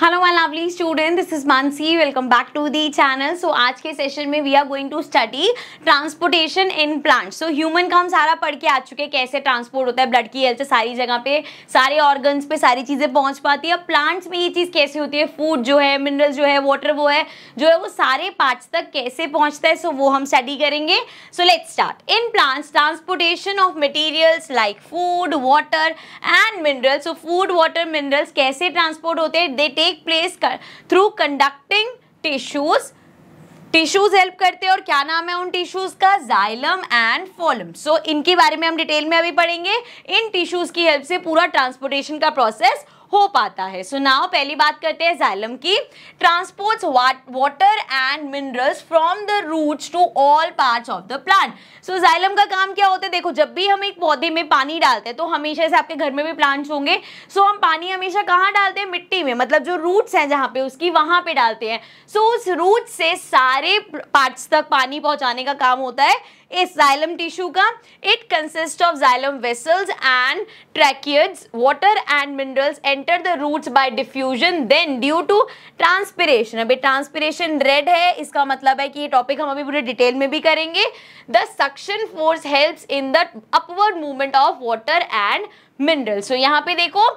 Hello my lovely student this is Mansi welcome back to the channel so आज के session में we are going to study transportation in plants so human का हम सारा पढ़ के आ चुके हैं कैसे ट्रांसपोर्ट होता है ब्लड की हेल्थ से सारी जगह पे सारे ऑर्गन्स पे सारी चीज़ें पहुंच पाती है अब प्लांट्स में ये चीज़ कैसे होती है फूड जो है मिनरल जो है वाटर वो है जो है वो सारे पार्ट्स तक कैसे पहुँचता है सो so, वो हम स्टडी करेंगे so let start in plants transportation of materials like food water and minerals so food water minerals कैसे ट्रांसपोर्ट होते हैं they take place through conducting tissues tissues help करते हैं और क्या नाम है उन टिश्यूज का जाइलम एंड फोलम सो इनके बारे में हम डिटेल में अभी पढ़ेंगे इन टिश्यूज की हेल्प से पूरा ट्रांसपोर्टेशन का प्रोसेस हो पाता है सुनाओ so पहली बात करते हैं जाइलम की transports water and minerals from the roots to all parts of the plant so xylem का काम क्या होता है देखो जब भी हम एक पौधे में पानी डालते हैं तो हमेशा से आपके घर में भी प्लांट्स होंगे सो so हम पानी हमेशा कहाँ डालते हैं मिट्टी में मतलब जो रूट्स हैं जहाँ पे उसकी वहाँ पे डालते हैं सो so उस रूट से सारे पार्ट्स तक पानी पहुँचाने का काम होता है इस जाइलम टिश्यू का it consist of xylem vessels and tracheids water and minerals enter the roots by diffusion then due to transpiration अभी ट्रांसपिरेशन रेड है इसका मतलब है कि ये टॉपिक हम अभी पूरे डिटेल में भी करेंगे the suction force helps in the upward movement of water and minerals तो यहाँ पे देखो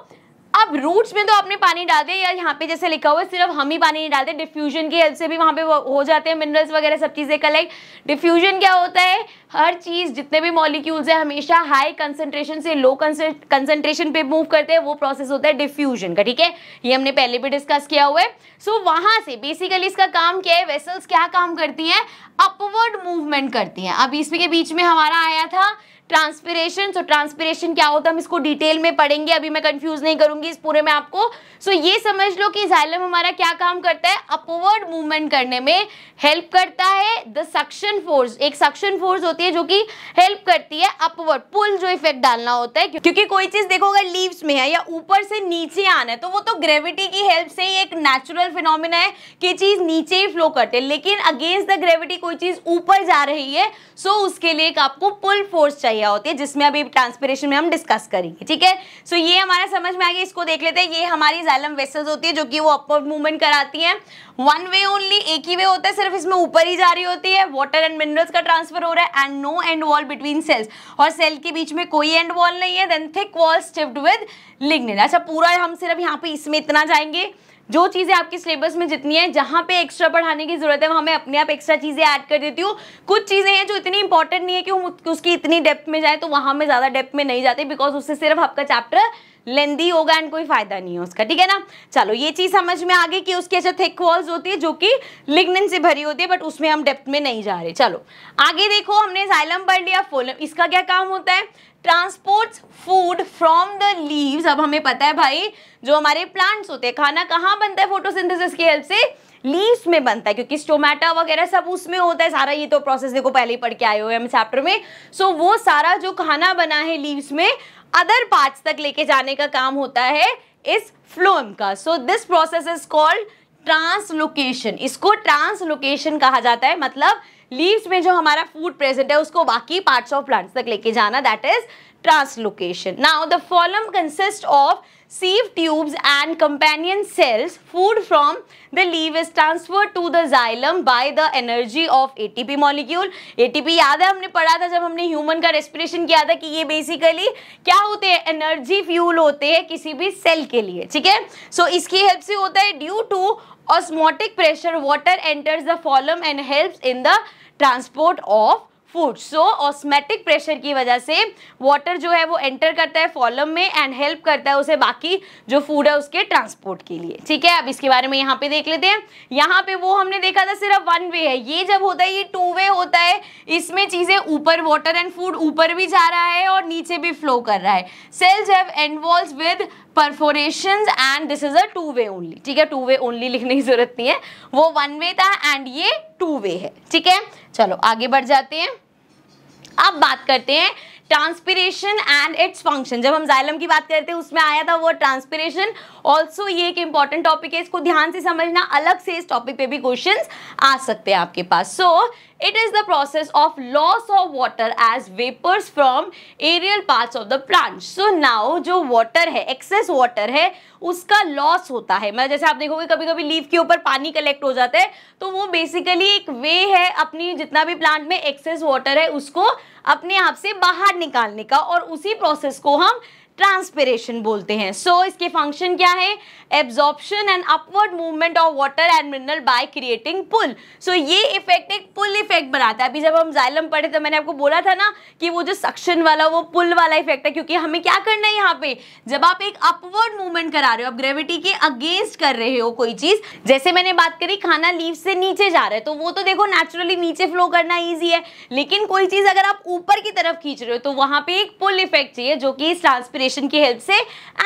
अब रूट्स में तो आपने पानी डाल दिया या यहाँ पे जैसे लिखा हुआ है सिर्फ हम ही पानी नहीं डालते डिफ्यूजन की हेल्प से भी वहाँ पे हो जाते हैं मिनरल्स वगैरह सब चीज़ें कलेक्ट डिफ्यूजन क्या होता है हर चीज़ जितने भी मॉलिक्यूल्स हैं हमेशा हाई कंसनट्रेशन से लो कंसनट्रेशन पे मूव करते हैं वो प्रोसेस होता है डिफ्यूजन का ठीक है ये हमने पहले भी डिस्कस किया हुआ है सो so, वहाँ से बेसिकली इसका काम क्या है वेसल्स क्या काम करती हैं अपवर्ड मूवमेंट करती हैं अब इसमें के बीच में हमारा आया था ट्रांसपिरेशन सो ट्रांसपिरेशन क्या होता है हम इसको डिटेल में पढ़ेंगे अभी मैं कंफ्यूज नहीं करूंगी इस पूरे में आपको सो so, ये समझ लो कि जाइलम हमारा क्या काम करता है अपवर्ड मूवमेंट करने में हेल्प करता है द सक्शन फोर्स एक सक्शन फोर्स होती है जो कि हेल्प करती है अपवर्ड पुल जो इफेक्ट डालना होता है क्योंकि कोई चीज देखो अगर लीव्स में है या ऊपर से नीचे आना है तो वो तो ग्रेविटी की हेल्प से ही एक नेचुरल फिनोमिना है कि चीज नीचे ही फ्लो करते हैं लेकिन अगेंस्ट द ग्रेविटी कोई चीज ऊपर जा रही है सो so उसके लिए एक आपको पुल फोर्स चाहिए प्रक्रिया होती है जिसमें अभी ट्रांसपिरेशन में हम डिस्कस करेंगे ठीक है सो ये हमारा समझ में आ गया इसको देख लेते हैं ये हमारी जैलम वेसल्स होती है जो कि वो अपवर्ड मूवमेंट कराती हैं वन वे ओनली एक ही वे होता है सिर्फ इसमें ऊपर ही जा रही होती है वाटर एंड मिनरल्स का ट्रांसफर हो रहा है and no end wall between cells और सेल के बीच में कोई एंड वॉल नहीं है then thick wall stiffed with lignin अच्छा पूरा हम सिर्फ यहाँ पे इसमें इतना जाएंगे जो चीज़ें आपके सिलेबस में जितनी है जहां पे एक्स्ट्रा पढ़ाने की ज़रूरत है वहां मैं अपने आप एक्स्ट्रा चीज़ें ऐड कर देती हूँ कुछ चीज़ें हैं जो इतनी इंपॉर्टेंट नहीं है कि उसकी इतनी डेप्थ में जाए तो वहां में ज़्यादा डेप्थ में नहीं जाते बिकॉज उससे सिर्फ आपका चैप्टर लेंदी होगा एंड कोई फायदा नहीं है उसका ठीक है ना चलो ये चीज समझ में आ गई कि उसके अच्छा थिक वॉल्स होती है जो कि लिग्निन से भरी होती है बट उसमें हम डेप्थ में नहीं जा रहे चलो आगे देखो हमने साइलम पढ़ लिया फोलम इसका क्या काम होता है transport food from the leaves अब हमें पता है भाई जो हमारे प्लांट्स होते हैं खाना कहाँ बनता है फोटोसिंथेसिस की हेल्प से लीव्स में बनता है क्योंकि स्टोमेटा वगैरह सब उसमें होता है सारा ये तो प्रोसेस देखो पहले ही पढ़ के आए हुए हम चैप्टर में सो so, वो सारा जो खाना बना है लीव्स में अदर पार्ट्स तक लेके जाने का काम होता है इस फ्लोएम का so this process is called translocation इसको ट्रांसलोकेशन कहा जाता है मतलब लीव्स में जो हमारा फूड प्रेजेंट है उसको बाकी पार्ट्स ऑफ प्लांट्स तक लेके जाना that is translocation now the phloem consist of sieve tubes and companion cells food from the leaf is transfer to the xylem by the energy of A T P molecule A T P याद है हमने पढ़ा था जब हमने human का respiration किया था कि ये बेसिकली क्या होते हैं एनर्जी फ्यूल होते हैं किसी भी सेल के लिए ठीक है सो so, इसकी हेल्प से होता है due to osmotic pressure water enters the phloem and help in the transport of food so osmotic pressure की वजह से वाटर जो है वो एंटर करता है फॉलम में एंड हेल्प करता है उसे बाकी जो फूड है उसके ट्रांसपोर्ट के लिए ठीक है अब इसके बारे में यहाँ पे देख लेते हैं यहाँ पे वो हमने देखा था सिर्फ वन वे है ये जब होता है ये टू वे होता है इसमें चीज़ें ऊपर वाटर एंड फूड ऊपर भी जा रहा है और नीचे भी फ्लो कर रहा है cells have end with perforation and this is a two way only ठीक है टू वे ओनली लिखने की जरूरत नहीं है वो वन वे था एंड ये टू वे है ठीक है चलो आगे बढ़ जाते हैं अब बात करते हैं ट्रांसपीरेशन एंड इट्स फंक्शन जब हम जाइलम की बात करते हैं उसमें आया था वो ट्रांसपीरेशन ऑल्सो ये एक इंपॉर्टेंट टॉपिक है इसको ध्यान से समझना अलग से इस टॉपिक पे भी क्वेश्चन आ सकते हैं आपके पास so it is the process of loss of water as vapors from aerial parts of the plant. So now जो water है एक्सेस वॉटर है उसका लॉस होता है मतलब जैसे आप देखोगे कभी कभी लीव के ऊपर पानी कलेक्ट हो जाता है तो वो बेसिकली एक वे है अपनी जितना भी प्लांट में एक्सेस वॉटर है उसको अपने आप से बाहर निकालने का और उसी प्रोसेस को हम ट्रांसपेरेशन बोलते हैं सो so, इसके फंक्शन क्या है absorption and upward movement of water and mineral by creating pull so ये इफेक्ट एक पुल इफेक्ट बनाता है अभी जब हम जाइलम पढ़े तो मैंने आपको बोला था ना कि वो जो सक्शन वाला वो पुल वाला इफेक्ट है क्योंकि हमें क्या करना है यहाँ पे जब आप एक अपवर्ड मूवमेंट करा रहे हो आप ग्रेविटी के अगेंस्ट कर रहे हो कोई चीज जैसे मैंने बात करी खाना लीव से नीचे जा रहा है तो वो तो देखो नेचुरली नीचे फ्लो करना ईजी है लेकिन कोई चीज अगर आप ऊपर की तरफ खींच रहे हो तो वहां पर एक पुल इफेक्ट चाहिए जो कि इस ट्रांसपेरेशन ऑक्सीडेशन की हेल्प से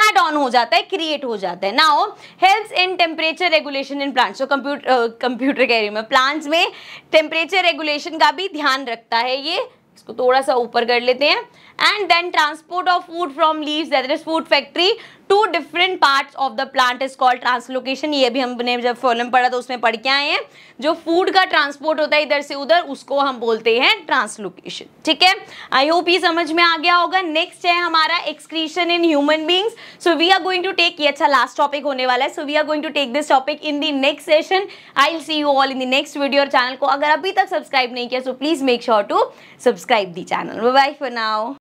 एड ऑन हो जाता है क्रिएट हो जाता है now help in temperature regulation in plants तो कंप्यूटर कंप्यूटर कह रही हूँ प्लांट्स में टेम्परेचर रेगुलेशन का भी ध्यान रखता है ये इसको थोड़ा सा ऊपर कर लेते हैं and then transport of food from leaves that is food factory to different part of the plant is called translocation ये भी हमने जब फॉलम पढ़ा तो उसमें पढ़ के आए हैं जो फूड का ट्रांसपोर्ट होता है इधर से उधर उसको हम बोलते हैं ट्रांसलोकेशन ठीक है आई होप ये समझ में आ गया होगा नेक्स्ट है हमारा excretion in human beings so we are going to take ये अच्छा लास्ट टॉपिक होने वाला है so we are going to take this topic in the next session I will see you all in the next video और channel को अगर अभी तक सब्सक्राइब नहीं किया so please make sure to subscribe the channel bye for now